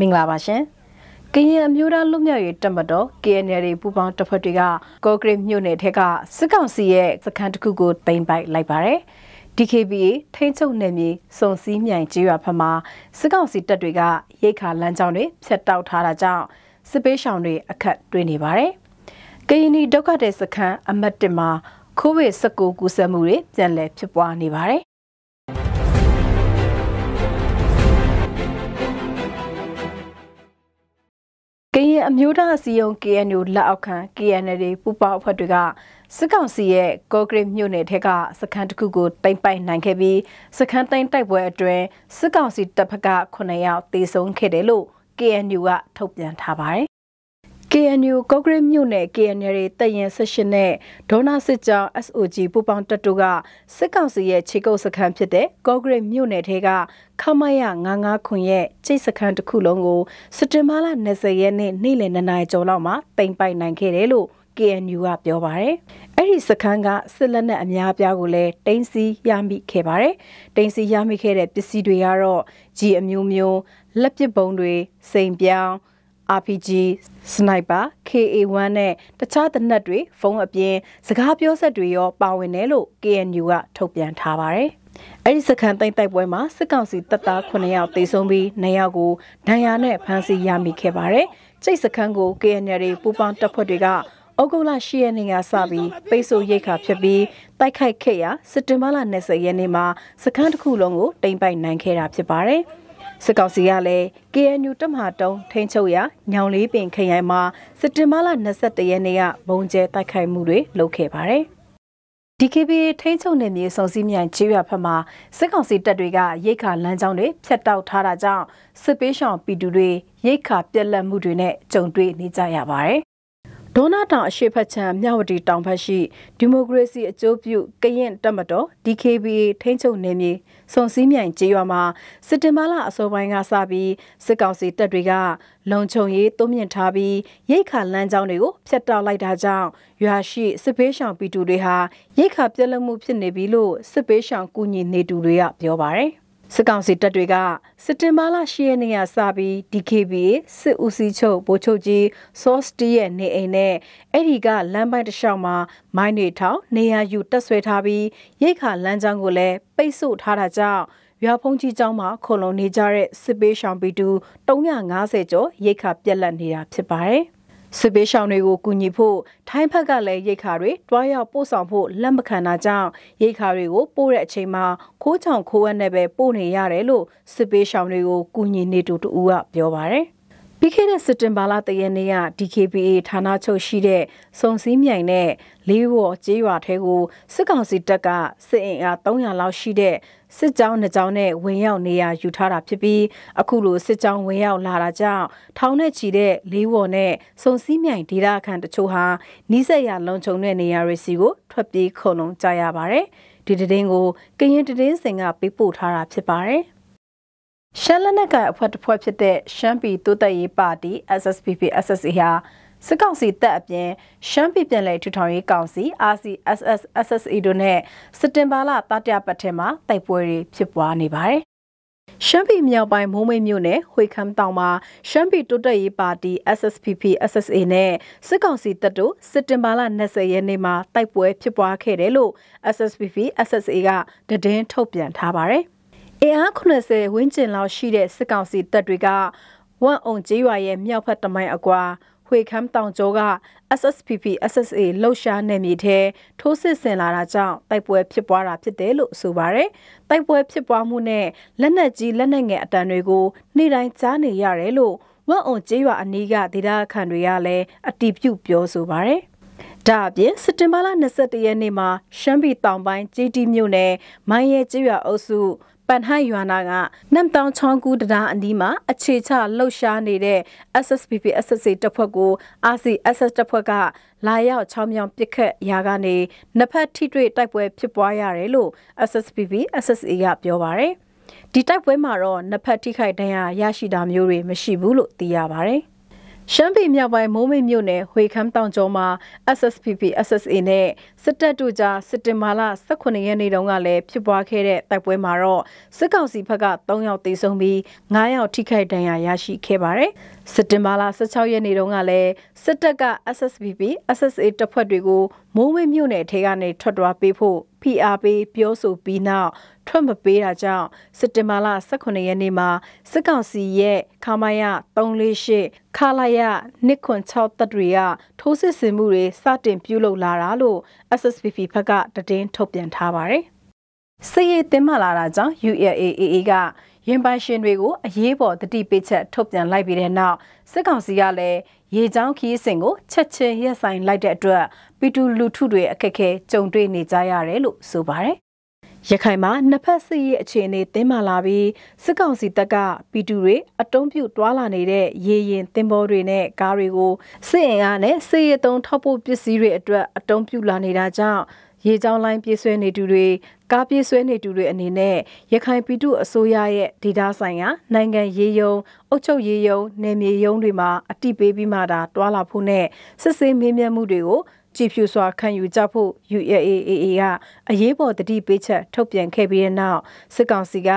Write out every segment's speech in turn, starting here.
မင်္ဂလာပါရှင်။ကရင်အမျိုးသားလွတ်မြောက်ရေးတပ်မတော် KNL ပူးပေါင်းတပ်ဖွဲ့တွေကကော့ကရစ်မြို့နယ်ထက်ကစစ်ကောင်စီရဲ့စခန်းတစ်ခုကိုသိမ်းပိုက်လိုက်ပါတယ်။ DKBA ထိန်းချုပ်နယ်မြေစုံစည်းမြိုင်ကျေးရွာဖက်မှာစစ်ကောင်စီတပ်တွေကရိတ်ခါလမ်းကြောင်းတွေဖျက်တောက်ထားတာကြောင့်စစ်ပေးရှောင်တွေအခက်တွေ့နေပါတယ်။ကရင်ဒုက္ခတဲ့စခန်းအမတ်တမှာကိုဗစ် -19 ကူးစက်မှုတွေပြန်လည်ဖြစ်ပွားနေပါတယ်ရင်အမျိုးသားအစည်းအရုံး KNU လက်အောက်ခံ KNL ပူပေါင်းအဖွဲ့တွေကစစ်ကောင်စီရဲ့ကော့ဂရစ်မြို့နယ်ထက်ကစခန်းတစ်ခုကိုတိမ့်ပိုက်နိုင်ခဲ့ပြီးစခန်းသိမ်းတိုက်ပွဲအတွင်းစစ်ကောင်စီတပ်ဖက်က9ယောက်သေဆုံးခဲ့တယ်လို့ KNU ကထုတ်ပြန်ထားပါတယ် KNU ကော့ဂရိတ်မြို့နယ် KNL တွေတရင်ဆက်ရှင်နဲ့ဒေါနာစစ်ကြောင်း SOG ပူပေါင်းတပ်တို့ကစစ်ကောင်စီရဲ့ခြေကုပ်စခန်းဖြစ်တဲ့ကော့ဂရိတ်မြို့နယ်ထဲကခမရ99ခွန်ရဲ့ခြေစခန်းတစ်ခုလုံးကိုစက်တင်ဘာလ20ရက်နေ့နေ့လယ်2နာရီကျော်လောက်မှာပိမ့်ပိုက်နိုင်ခဲ့တယ်လို့ KNU ကပြောပါတယ်။အဲ့ဒီစခန်းကစစ်လက်နက်အများအပြားကိုလည်းတင်စီရမိခဲ့ပါတယ်။တင်စီရမိခဲ့တဲ့ပစ္စည်းတွေကတော့ဂျီအမျိုးမျိုးလက်ပစ်ပုံတွေစိန်ပြောင်း RPG Sniper KA1 နဲ့တခြားသနက်တွေဖုန်းအပြင်စကားပြောဆက်တွေရော ပါဝင်တယ်လို့ KNU ကထုတ်ပြန်ထားပါတယ်။အဲဒီစခန်းသိမ်းတိုက်ပွဲမှာစစ်ကောင်စီတပ်သား9ယောက်သေဆုံးပြီး9ယောက်ကိုဒဏ်ရာနဲ့ဖမ်းဆီးရမိခဲ့ပါတယ်။ကျိတ်စခန်းကို KNL ပူပေါင်းတပ်ဖွဲ့တွေကဩဂုတ်လ10ရက်နေ့ကစပြီးပိတ်ဆို့ရိတ်ခါဖြစ်ပြီးတိုက်ခိုက်ခဲ့ရာစက်တင်ဘာလ20ရက်နေ့မှာစခန်းတစ်ခုလုံးကိုတိမ့်ပိုက်နိုင်ခဲ့တာဖြစ်ပါတယ်။စစ်ကောင်စီကလည်း KNU တပ်မဟာတုံးထိန်းချုပ်ရာညောင်လေးပင်ခရိုင်မှာစက်တင်ဘာလ22ရက်နေ့ကဘုံကျဲတိုက်ခိုက်မှုတွေလုပ်ခဲ့ပါတယ်။ DKB ထိန်းချုပ်နယ်မြေစုံစည်းမြိုင်ခြေရွာဖက်မှာစစ်ကောင်စီတပ်တွေကရိတ်ခါလမ်းကြောင်းတွေဖျက်တောက်ထားတာကြောင့်စစ်ပေးရှောင်ပြည်သူတွေရိတ်ခါပြက်လက်မှုတွေနဲ့ကြုံတွေ့နေကြရပါတယ်ဒေါနာတောင်အရှိဖက်ချံမြဝတီတောင်ဘက်ရှိဒီမိုကရေစီအကျိုးပြု ကရင်တက်မတော် DKBA ထိန်းချုပ်နယ်မြေစုံစည်းမြိုင်ကျေးရွာမှာစစ်တင်ဘာလအစောပိုင်းကစပြီးစစ်ကောင်စီတပ်တွေကလုံခြုံရေးတုံးမြင့်ထားပြီးရိတ်ခါလမ်းကြောင်းတွေကိုဖျက်တောက်လိုက်တာကြောင့်ရွာရှိစစ်ပေးဆောင်ပီတူတွေဟာရိတ်ခါပြက်လက်မှုဖြစ်နေပြီလို့စစ်ပေးဆောင်ကူညီနေသူတွေကပြောပါတယ်။စစ်ကောင်စီတပ်တွေကစစ်တင်ဘာလ10ရက်နေ့ကစပြီး DKB စစ်ဦးစီးချုပ်ဗိုလ်ချုပ်ကြီး Source 1ရဲ့နေအိမ်နဲ့အဲ့ဒီကလမ်းပိုင်းတစ်လျှောက်မှာမိုင်းတွေထောင်နေရာယူတက်ဆွဲထားပြီးရိတ်ခါလမ်းကြောင်းကိုလည်းပိတ်ဆို့ထားတာကြောင့်ရွာဖုံးကြီးကျောင်းမှာခုံလုံနေကြတဲ့စစ်ပေးရှောင်ပီတူ350ကျော်ရိတ်ခါပြက်လက်နေတာဖြစ်ပါတယ်။စစ်ပေးရှောင်တွေကိုကူညီဖို့ထိုင်းဘက်ကလည်းရိတ်ခါတွေတွားရောက်ပို့ဆောင်ဖို့လက်မခံတာကြောင့်ရိတ်ခါတွေကို ပို့တဲ့အချိန်မှာခိုးချောင်ခိုးဝက်နဲ့ပဲပို့နေရတယ်လို့စစ်ပေးရှောင်တွေကိုကူညီနေသူတူကပြောပါတယ်။ပြီးခဲ့တဲ့စက်တင်ဘာလတရနေ့က DKBA ဌာနချုပ်ရှိတဲ့စုံစည်းမြိုင်နဲ့လေးဝော်ကျေးရွာထဲကိုစစ်ကောင်စီတပ်ကစစ်အင်အား300လောက်ရှိတဲ့စစ်ကြောင်းနှစ်ကြောင်းနဲ့ဝင်ရောက်နေရာယူထားတာဖြစ်ပြီးအခုလိုစစ်ကြောင်းဝင်ရောက်လာတာကြောင့်ထောင်နဲ့ချီတဲ့လေးဝော်နဲ့စုံစည်းမြိုင်ဒေသခံတချို့ဟာနီးစပ်ရာလုံခြုံတဲ့နေရာတွေစီကိုထွက်ပြေးခုန်လုံးကြရပါတယ်ဒီတည်င်းကိုကရင်တည်င်းစင်ကပေးပို့ထားတာဖြစ်ပါတယ်။ရှမ်းလက်နက်ကိုင်အဖွဲ့တစ်ဖွဲ့ဖြစ်တဲ့ရှမ်းပြည်တိုးတက်ရေးပါတီ SSPP SSA ဟာစစ်ကောင်စီတပ်အပြင်ရှမ်းပြည်ပြည်လဲထူထောင်ရေးကောင်စီ RCSS SSA တို့နဲ့စက်တင်ဘာလတတိယပတ်ထဲမှာတိုက်ပွဲတွေဖြစ်ပွားနေပါတယ်။ရှမ်းပြည်မြောက်ပိုင်းမိုးမိတ်မြို့နယ်ဟွေခမ်းတောင်မှာရှမ်းပြည်တိုးတက်ရေးပါတီ SSPP SSA နဲ့စစ်ကောင်စီတပ်တို့စက်တင်ဘာလ20ရက်နေ့မှာတိုက်ပွဲဖြစ်ပွားခဲ့တယ်လို့ SSPP SSA ကတည်င်းထုတ်ပြန်ထားပါတယ်။အင်အား80ဝန်းကျင်လောက်ရှိတဲ့စစ်ကောင်စီတပ်တွေကဝမ်အောင်ကျေးရွာရဲ့မြောက်ဘက်တမိုင်အကွာခွေခမ်းတောင်ကျောက SSPP SSA လှုပ်ရှားနယ်မြေထဲထိုးစစ်ဆင်လာတာကြောင့်တိုက်ပွဲဖြစ်ပွားတာဖြစ်တယ်လို့ဆိုပါရယ်တိုက်ပွဲဖြစ်ပွားမှုနဲ့လက်နက်ကြီးလက်နက်ငယ်အတန်တွေကိုနေ့တိုင်းကြားနေရတယ်လို့ဝမ်အောင်ကျေးရွာအနီးကဒေသခံတွေကလည်းအတည်ပြုပြောဆိုပါရယ်ဒါအပြင်စက်တင်ဘာလ21ရက်နေ့မှာ ရှမ်းပြည်တောင်ပိုင်းကြေးတီမြို့နယ်မိုင်းရဲကျေးရွာအုပ်စုပန်ဟန်ယွာနာကနမ်တောင်ချောင်းကူးတရားအနီးမှာ အခြေချလှုပ်ရှားနေတဲ့ SSPP SSC တပ်ဖွဲ့ကို RCSS တပ်ဖွဲ့ကလာရောက်ချောင်းမြောင်ပစ်ခတ်ရာကနေနှစ်ဖက်ထိတွေ့တိုက်ပွဲဖြစ်ပွားရတယ်လို့ SSPP SSA ကပြောပါရယ်ဒီတိုက်ပွဲမှာတော့နှစ်ဖက်ထိခိုက်ဒဏ်ရာရရှိတာမျိုးတွေမရှိဘူးလို့သိရပါဗျ။ရှမ်းပြည်မြောက်ပိုင်းမိုးမိတ်မြို့နယ်ဟွေခမ်းတောင်ကျောမှာ SSPP SSA နဲ့စစ်တပ်တို့ကြားစက်တင်ဘာလ18ရက်နေ့တုန်းကလည်းဖြစ်ပွားခဲ့တဲ့တိုက်ပွဲမှာတော့စစ်ကောင်စီဘက်က3ယောက်သေဆုံးပြီး9ယောက်ထိခိုက်ဒဏ်ရာရရှိခဲ့ပါတယ်။စက်တင်ဘာလ16ရက်နေ့တုန်းကလည်းစစ်တပ်က SSPP SSA တပ်ဖွဲ့တွေကိုမိုးဝင်းမြို့နယ်ထဲကနေထွက်သွားပေးဖို့ဖိအားပေးပြောဆိုပြီးနောက်ထွက်မပေးတာကြောင့်စက်တင်ဘာလ18ရက်နေ့မှာစစ်ကောင်စီရဲ့ခမရ348ခလာရ296တပ်တွေကထိုးစစ်ဆင်မှုတွေစတင်ပြုလုပ်လာတာလို့ SSPP ဘက်ကတည်င်းထုတ်ပြန်ထားပါတယ်။စစ်ရေးတင်းမာလာတာကြောင့် UAAA ကရင်ပိုင်ရှင်တွေကိုအရေးပေါ်တတိပိတ်ချက်ထုတ်ပြန်လိုက်ပြီးတဲ့နောက်စစ်ကောင်စီကလည်းရေချောင်းခီးစဉ်ကိုချက်ချင်းရက်ဆိုင်လိုက်တဲ့အတွက်ပီတူလူထုတွေအခက်အခဲကြုံတွေ့နေကြရတယ်လို့ဆိုပါတယ်။ရခိုင်မှာနှစ်ဖက်စစ်ရေးအခြေအနေတင်းမာလာပြီးစစ်ကောင်စီတပ်ကပီတူတွေအတုံးပြုတ်တွာလာနေတဲ့ရေရင်တင်ပေါ်တွေနဲ့ကားတွေကိုစစ်အင်အားနဲ့စစ်ရေးသုံးထောက်ပို့ပစ္စည်းတွေအတွက်အတုံးပြုတ်လာနေတာကြောင့်ရေကြောင်းလိုင်းပြေးဆွဲနေသူတွေကားပြေးဆွဲနေသူတွေအနေနဲ့ရခိုင်ပြည်သူအစိုးရရဲ့ဒေတာဆိုင်ရာနိုင်ငံရေးယုံအုပ်ချုပ်ရေးယုံနယ်မြေယုံတွေမှာအတိပေးပြီးမှသာတွာလာဖို့နဲ့စစ်ဆေးမေးမြန်းမှုတွေကိုကြည်ဖြူစွာခံယူကြဖို့ UAAA ကအရေးပေါ်တတိပေးချက်ထုတ်ပြန်ခဲ့ပြီးတဲ့နောက်စစ်ကောင်စီက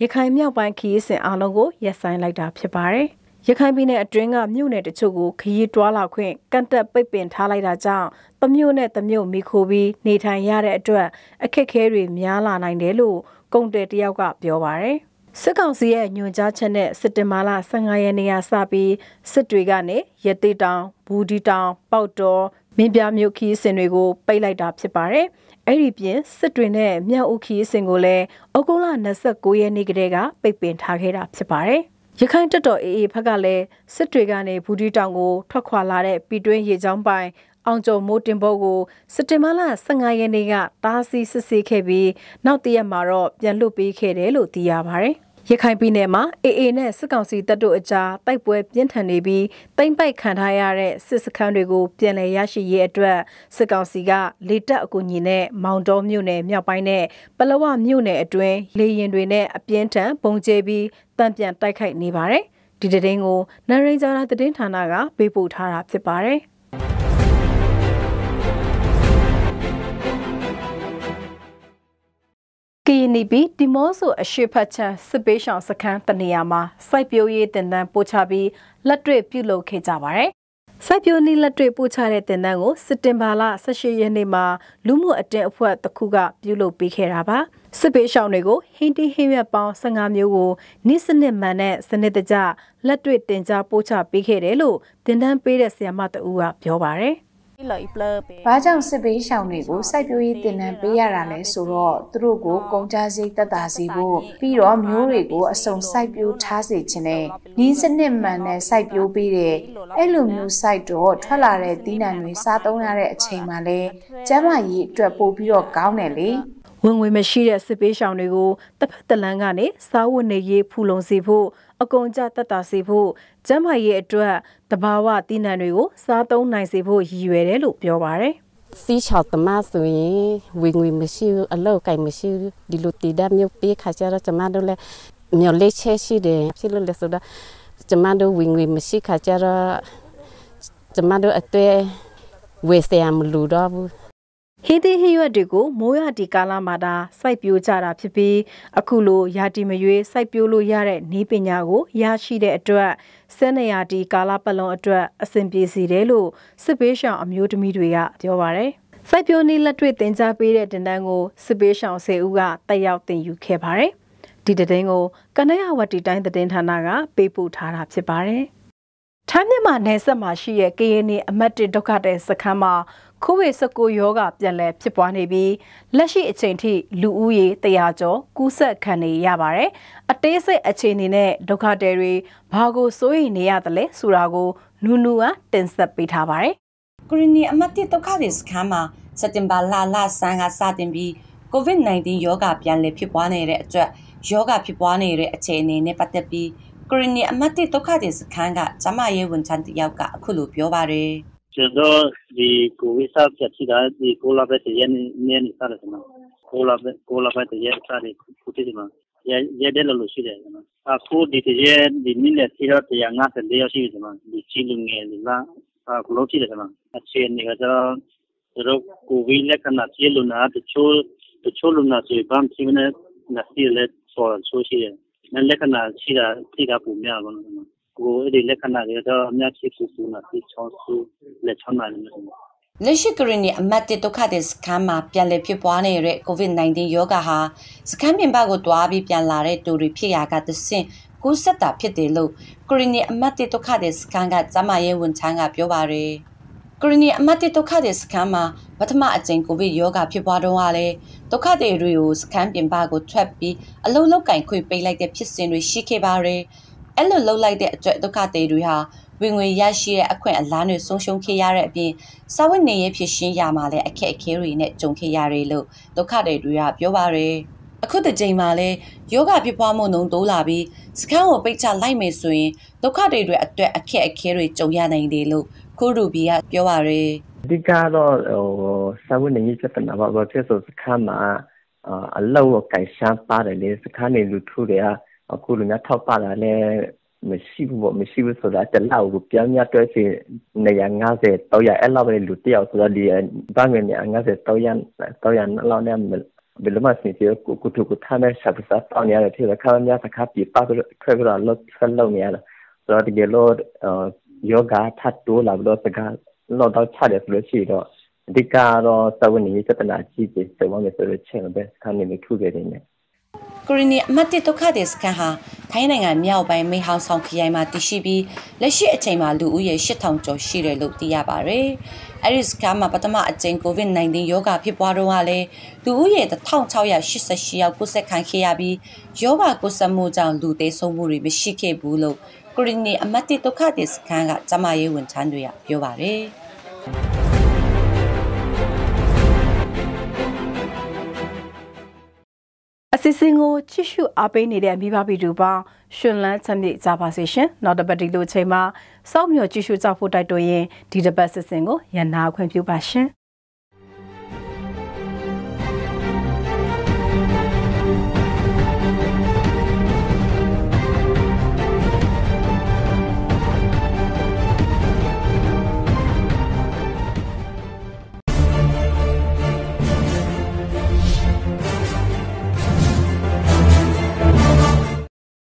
ရခိုင်မြောက်ပိုင်းခရီးစဉ်အလုံးကိုရပ်ဆိုင်းလိုက်တာဖြစ်ပါတယ်။ရခိုင်ပြည်နယ်အတွင်းကမြို့နယ်တချို့ကိုခရီးတွာလာခွင့်ကန့်တက်ပိတ်ပင်ထားလိုက်တာကြောင့်တမျိုးနဲ့တမျိုးမိခိုပြီးနေထိုင်ရတဲ့အတွက်အခက်အခဲတွေများလာနိုင်တယ်လို့ကုန်တယ်တယောက်ကပြောပါရယ်စစ်ကောင်စီရဲ့ညွန်ကြားချက်နဲ့စက်တင်ဘာလ15ရက်နေ့ကစပြီးစစ်တွေကနေရတိတောင်ဘူဒီတောင်ပေါက်တော်မင်းပြမြို့ခီးစင်တွေကိုပိတ်လိုက်တာဖြစ်ပါတယ်။အဲ့ဒီပြင်စစ်တွေနဲ့မြောက်ဦးခီးစင်ကိုလည်းဩဂုတ်လ29ရက်နေ့ကတည်းကပိတ်ပင်ထားခဲ့တာဖြစ်ပါတယ်။ရခိုင်တပ်တော် AA ဘက်ကလည်းစစ်တွေကနေဘူဒီတောင်ကိုထွက်ခွာလာတဲ့ပြည်တွင်းရေကြောင်းပိုင်အောင်ကျော်မိုးတင်ဘောကိုစက်တင်ဘာလ15ရက်နေ့ကတားဆီးစစ်ဆေးခဲ့ပြီးနောက်တရက်မှာတော့ပြန်လွတ်ပေးခဲ့တယ်လို့သိရပါဗျ။ရခိုင်ပြည်နယ်မှာ AA နဲ့စစ်ကောင်စီတပ်တို့အကြားတိုက်ပွဲပြင်းထန်နေပြီးတိမ့်ပိုက်ခံထားရတဲ့စစ်စခန်းတွေကိုပြန်လည်ရရှိရေးအတွက်စစ်ကောင်စီကလေတပ်အကူအညီနဲ့မောင်တော်မြို့နယ်မြောက်ပိုင်းနဲ့ပလောဝမြို့နယ်အတွင်းလေရင်တွေနဲ့အပြင်းထန်ပုံကျဲပြီးတံပြန်တိုက်ခိုက်နေပါတယ်။ဒီတဲ့င်းကိုနရိန်ဂျာရာသတင်းဌာနကပေးပို့ထားတာဖြစ်ပါတယ်။ကရင်ပြည်ဒီမောဆိုအရှိဖတ်ချံစစ်ပေးဆောင်စခန်းတနေရာမှာစိုက်ပျိုးရေးတင်တန်းပို့ချပြီးလက်တွေ့ပြုလုပ်ခဲ့ကြပါတယ်။စိုက်ပျိုးနည်းလက်တွေ့ပို့ချတဲ့တင်တန်းကိုစက်တင်ဘာလ18ရက်နေ့မှာလူမှုအတင်းအဖွဲ့တစ်ခုက ပြုလုပ်ပေးခဲ့တာပါ။စစ်ပေးဆောင်တွေကိုဟင်းတီးဟင်းရွက်ပေါင်း15မျိုးကိုနိစနစ်မှန်တဲ့စနစ်တကျလက်တွေ့တင်ကြားပို့ချပေးခဲ့တယ်လို့တင်တန်းပေးတဲ့ဆရာမတအူးကပြောပါတယ်။ဘာကြောင့်စစ်ဘေးရှောင်တွေကိုစိုက်ပျိုးရေးတင်နန်းပေးရတာလဲဆိုတော့သူတို့ကိုကုန်ကြစည်တက်တာစီဖို့ပြီးတော့မျိုးတွေကိုအစုံစိုက်ပျိုးထားစေခြင်းနဲ့နီးစနစ်မှန်နဲ့စိုက်ပျိုးပေးတဲ့အဲ့လိုမျိုးစိုက်တော့ထွက်လာတဲ့သီးနှံတွေစားသုံးရတဲ့အချိန်မှာလဲကျန်းမာရေးအတွက်ပို့ပြီးတော့ကောင်းတယ်လေ။ဝင်ငွေမရှိတဲ့စစ်ပေးရှောင်တွေကိုတစ်ဖက်တစ်လမ်းကနေစားဝတ်နေရေးဖူလုံစေဖို့အကုန်ကြတတ်တာစေဖို့ကျန်းမာရေးအတွက်တဘာဝတည်နှံတွေကိုစားသုံးနိုင်စေဖို့ရည်ရွယ်တယ်လို့ပြောပါရယ်စီးချောက်သမားဆိုရင်ဝင်ငွေမရှိဘူးအလောက်ကိုင်မရှိဘူးဒီလိုတည်တဲ့မြို့ပေးခါကျတော့ကျမတို့လည်းမြို့လေးချဲရှိတယ်ဖြစ်လို့လဲဆိုတော့ကျမတို့ဝင်ငွေမရှိခါကျတော့ကျမတို့အတွေ့ဝေစရာမလိုတော့ဘူးဟေးသေးဟေးရွက်တွေကိုမိုးရတီကာလမှာတာစိုက်ပျိုးကြတာဖြစ်ပြီး အခုလိုယာတီမရွေးစိုက်ပျိုးလို့ရတဲ့နည်းပညာကိုရရှိတဲ့အတွက်ဆဲနေယာတီကာလပတ်လုံးအတွက်အဆင်ပြေစေတယ်လို့စစ်ပေးရှောင်အမျိုးသမီးတွေကပြောပါတယ်။စိုက်ပျိုးနည်းလက်တွေ့သင်ကြားပေးတဲ့တင်တန်းကိုစစ်ပေးရှောင်၁၀ဦးကတက်ရောက်သင်ယူခဲ့ပါတယ်။ဒီတင်ကို ကနရဝတီတိုင်းတင်ဌာနကပေးပို့ထားတာဖြစ်ပါတယ်။ထိုင်းမြန်မာနယ်စပ်မှာရှိတဲ့ KNA အမတ်တဒုက္ခတဲ့စခန်းမှာကိုဗစ် -19 ရောဂါပြန်လည်ဖြစ်ပွားနေပြီးလက်ရှိအချိန်ထိလူဦးရေ100ကျော်ကူးစက်ခံနေရပါတယ်။အသေးစိတ် အခြေအနေနဲ့ဒုက္ခသည်တွေဘာကိုစိုးရိမ်နေရသလဲဆိုတာကိုနူနူကတင်ဆက်ပေးထားပါတယ်။ကရီနီအမတ်တိဒုက္ခသည်စခန်းမှာစက်တင်ဘာလလဆန်းကစတင်ပြီး COVID-19 ရောဂါပြန်လည်ဖြစ်ပွားနေတဲ့အတွက်ယောဂဖြစ်ပွားနေတဲ့အခြေအနေနဲ့ပတ်သက်ပြီးကရီနီအမတ်တိဒုက္ခသည်စခန်းကကျမရေးဝန်ထမ်းတယောက်ကအခုလိုပြောပါတယ်။ Pero di cubisa piacida di cola pete yen yen sare sama. Cola cola pete yen sare puti sama. Ya ya de lo shi de sama. Aku di te ye di mille tira te yang ngat de yo shi sama. Di chilung ye di la a lo shi de sama. A chen ni ga da ro kubi le kana che lu na de cho de cho lu na se bam chi ne na si le so so shi de. Na le kana shi da ti ga pu mya ba no. ကိုအဲ့ဒီလက္ခဏာတွေတော့အများကြီးဖြစ်စုနေပြီးချောင်းစုလက်ချောင်းနိုင်နေတယ်လက်ရှိကရင်ရဲ့အမတ်တစ်ဒုက္ခတဲ့စခန်းမှာပြန်လည်ဖြစ်ပွားနေတဲ့ COVID-19 ရောဂါဟာစခန်းပြင်ပကိုတွားပြီးပြန်လာတဲ့တူတွေဖြစ်ရာကသစင်ကူးစက်တာဖြစ်တယ်လို့ကရင်ရဲ့အမတ်တစ်ဒုက္ခတဲ့စခန်းကကျမရဲ့ဝန်ထမ်းကပြောပါရယ်ကရင်ရဲ့အမတ်တစ်ဒုက္ခတဲ့စခန်းမှာပထမအကြိမ် COVID ရောဂါဖြစ်ပွားတော့ကလည်းဒုက္ခတဲ့တွေကိုစခန်းပြင်ပကိုထွက်ပြီးအလုံးလောက်ကင်ခွေပိတ်လိုက်တဲ့ဖြစ်စဉ်တွေရှိခဲ့ပါရယ်။အဲ့လိုလှုပ်လိုက်တဲ့အတွက်ဒုက္ခသည်တွေဟာဝင်ငွေရရှိတဲ့အခွင့်အလမ်းတွေဆုံးရှုံးခဲ့ရတဲ့အပြင်စာဝတ်နေရေးဖြစ်ရှင်းရမှာလည်းအခက်အခဲတွေနဲ့ကြုံခဲ့ရတယ်လို့ဒုက္ခသည်တွေကပြောပါရယ်အခုတကြိမ်မှာလဲယောဂဖြစ်ပွားမှုနှုံတိုးလာပြီးစခန်းကိုပိတ်ချလိုက်မယ်ဆိုရင်ဒုက္ခတွေတွေအတွက်အခက်အခဲတွေကြုံရနိုင်တယ်လို့ခိုးရူဘီကပြောပါရယ်အဓိကတော့ဟိုစာဝတ်နေရေးပြဿနာပါဘာဖြစ်ဆိုစခန်းမှာအလောက်ကိုင်ရှားပါတယ်လေစခန်းနေလူထုတွေကအခုလိုများထောက်ပတာလည်းမရှိဘူးပေါ့မရှိဘူးဆိုတာတလောက်ကိုပြန်များတွဲစီနေရ90တော့ရအဲ့လောက်ပဲလူတယောက်ဆိုတော့ဒီဗန်းငယ်နေ90တော့ရတော့ရလောက်နဲ့ဘယ်လိုမှစီကိုကိုကိုကိုထားမဲ့ဆက်စားတောင်းရတဲ့တဲ့ခါများသခါပြပါထွက်ကြတော့ဆက်လုံးနေရတာဆိုတော့ဒီလိုယောဂထတ်တိုးလာလို့စကားလောက်တော့ချတယ်ဆိုလို့ရှိတော့အဓိကတော့သဝနေရေးစတနာကြီးပြီးစောင်းမယ်ဆိုလို့ချင်းပဲစကားနေမိခုခဲ့တယ်ကရီနီအမတ်တစ်ဒုက္ခသည်စခန်းဟာထိုင်းနိုင်ငံမြောက်ပိုင်းမိဟောင်ဆောင်ခရိုင်မှာတည်ရှိပြီးလက်ရှိအချိန်မှာလူဦးရေ8000ကျော်ရှိတယ်လို့သိရပါတယ်။အဲဒီစခန်းမှာပထမအကြိမ် COVID-19 ရောဂါဖြစ်ပွားတော့ကလည်းလူဦးရေ1688ယောက်ကိုဆက်ခံခဲ့ရပြီးရောဂါကိုဆက်မှုကြောင့်လူသေဆုံးမှုတွေမရှိခဲ့ဘူးလို့ကရီနီအမတ်တစ်ဒုက္ခသည်စခန်းကကျမရေးဝန်ထမ်းတွေကပြောပါတယ်။စီအစဉ်ကိုချစ်ရှုအားပေးနေတဲ့မိဘပြည်သူပေါင်းရှင်လန်းချမ်းမြေ့ကြပါစေရှင်။နောက်တစ်ပတ်ဒီလိုအချိန်မှာစောင့်မျှော်ကြည့်ရှုကြဖို့တိုက်တွန်းရင်းဒီတစ်ပတ်စီအစဉ်ကိုရန်နာခွင့်ပြုပါရှင်။